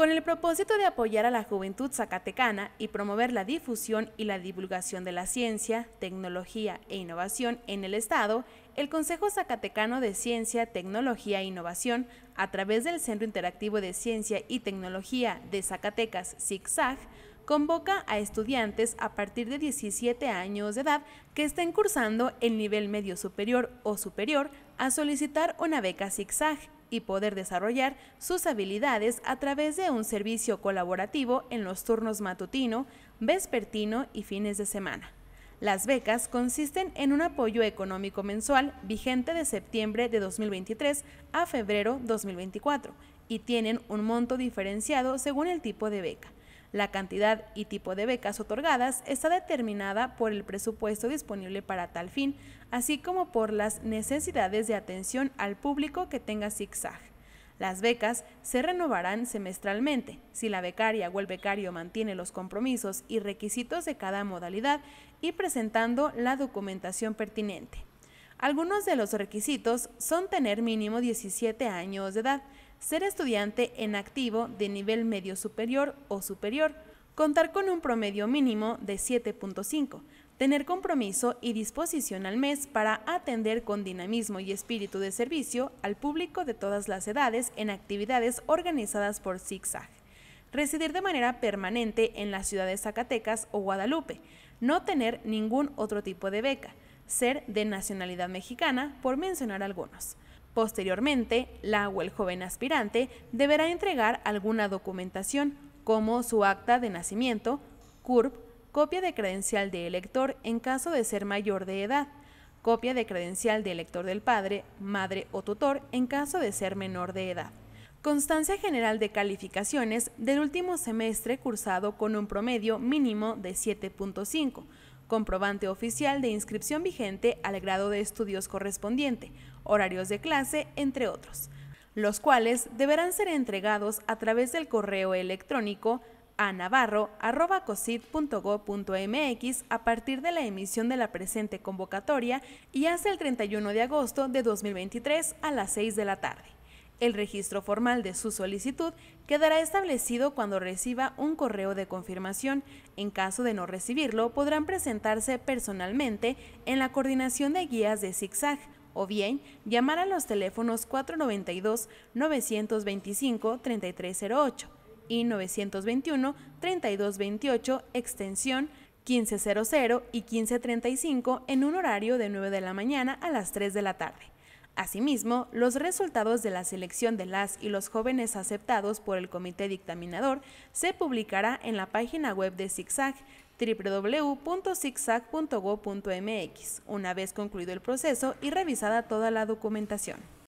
con el propósito de apoyar a la juventud zacatecana y promover la difusión y la divulgación de la ciencia, tecnología e innovación en el Estado, el Consejo Zacatecano de Ciencia, Tecnología e Innovación, a través del Centro Interactivo de Ciencia y Tecnología de Zacatecas, ZigZag, convoca a estudiantes a partir de 17 años de edad que estén cursando el nivel medio superior o superior a solicitar una beca ZigZag y poder desarrollar sus habilidades a través de un servicio colaborativo en los turnos matutino, vespertino y fines de semana. Las becas consisten en un apoyo económico mensual vigente de septiembre de 2023 a febrero 2024 y tienen un monto diferenciado según el tipo de beca. La cantidad y tipo de becas otorgadas está determinada por el presupuesto disponible para tal fin, así como por las necesidades de atención al público que tenga ZigZag. Las becas se renovarán semestralmente. Si la becaria o el becario mantiene los compromisos y requisitos de cada modalidad y presentando la documentación pertinente. Algunos de los requisitos son tener mínimo 17 años de edad, ser estudiante en activo de nivel medio superior o superior, contar con un promedio mínimo de 7.5, tener compromiso y disposición al mes para atender con dinamismo y espíritu de servicio al público de todas las edades en actividades organizadas por ZigZag. Residir de manera permanente en las ciudades Zacatecas o Guadalupe. No tener ningún otro tipo de beca. Ser de nacionalidad mexicana, por mencionar algunos. Posteriormente, la o el joven aspirante deberá entregar alguna documentación, como su acta de nacimiento, CURP, copia de credencial de elector en caso de ser mayor de edad, copia de credencial de elector del padre, madre o tutor en caso de ser menor de edad. Constancia general de calificaciones del último semestre cursado con un promedio mínimo de 7.5 comprobante oficial de inscripción vigente al grado de estudios correspondiente, horarios de clase, entre otros, los cuales deberán ser entregados a través del correo electrónico a a partir de la emisión de la presente convocatoria y hasta el 31 de agosto de 2023 a las 6 de la tarde. El registro formal de su solicitud quedará establecido cuando reciba un correo de confirmación. En caso de no recibirlo, podrán presentarse personalmente en la coordinación de guías de ZigZag o bien llamar a los teléfonos 492-925-3308 y 921-3228 extensión 1500 y 1535 en un horario de 9 de la mañana a las 3 de la tarde. Asimismo, los resultados de la selección de las y los jóvenes aceptados por el comité dictaminador se publicará en la página web de ZigZag www.zigzag.go.mx una vez concluido el proceso y revisada toda la documentación.